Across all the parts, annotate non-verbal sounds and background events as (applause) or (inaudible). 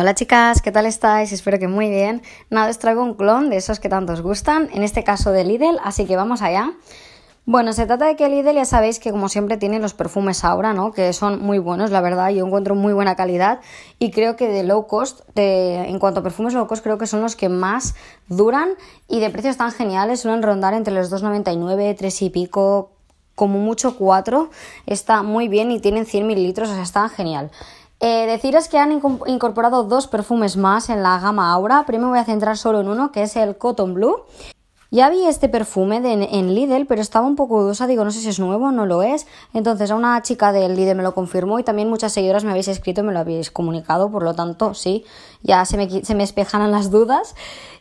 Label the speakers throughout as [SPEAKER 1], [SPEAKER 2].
[SPEAKER 1] Hola chicas, ¿qué tal estáis? Espero que muy bien. Nada, os traigo un clon de esos que tanto os gustan, en este caso de Lidl, así que vamos allá. Bueno, se trata de que Lidl ya sabéis que como siempre tiene los perfumes ahora, ¿no? Que son muy buenos, la verdad, yo encuentro muy buena calidad y creo que de low cost, en cuanto a perfumes low cost, creo que son los que más duran y de precios tan geniales, suelen rondar entre los 2,99, 3 y pico, como mucho 4, está muy bien y tienen 100 mililitros, o sea, está genial. Decir eh, deciros que han incorporado dos perfumes más en la gama Aura. Primero voy a centrar solo en uno, que es el Cotton Blue, ya vi este perfume en Lidl, pero estaba un poco dudosa, digo, no sé si es nuevo o no lo es. Entonces, a una chica del Lidl me lo confirmó y también muchas seguidoras me habéis escrito, me lo habéis comunicado, por lo tanto, sí, ya se me, se me las dudas.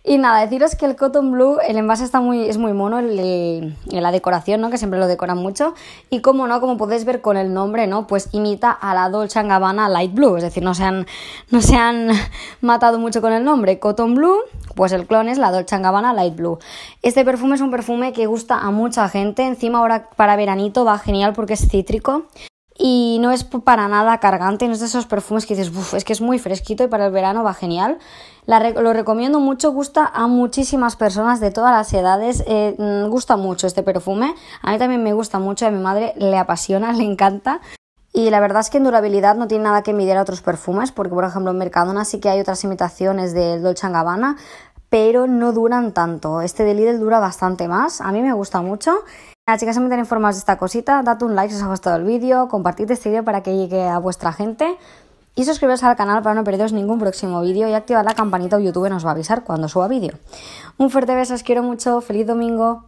[SPEAKER 1] Y nada, deciros que el Cotton Blue, el envase está muy, es muy mono, la decoración, ¿no? Que siempre lo decoran mucho. Y como no, como podéis ver con el nombre, ¿no? Pues imita a la Dolce Gabbana Light Blue. Es decir, no se han, no se han (laughs) matado mucho con el nombre. Cotton Blue, pues el clon es la Dolce Gabbana Light Blue. Este perfume es un perfume que gusta a mucha gente, encima ahora para veranito va genial porque es cítrico y no es para nada cargante, no es de esos perfumes que dices, es que es muy fresquito y para el verano va genial. lo recomiendo mucho, gusta a muchísimas personas de todas las edades, eh, mm, gusta mucho este perfume, a mí también me gusta mucho, a mi madre le apasiona, (laughs) le encanta. Y la verdad es que en durabilidad no tiene nada que envidiar a otros perfumes, porque por ejemplo en Mercadona sí que hay otras imitaciones del Dolce Gabbana, pero no duran tanto. Este de Lidl dura bastante más, a mí me gusta mucho. Nada, chicas, si me tenéis informados de esta cosita, Dad un like si os ha gustado el vídeo, compartid este vídeo para que llegue a vuestra gente y suscribiros al canal para no perderos ningún próximo vídeo y activar la campanita de YouTube nos va a avisar cuando suba vídeo. Un fuerte beso, os quiero mucho, feliz domingo.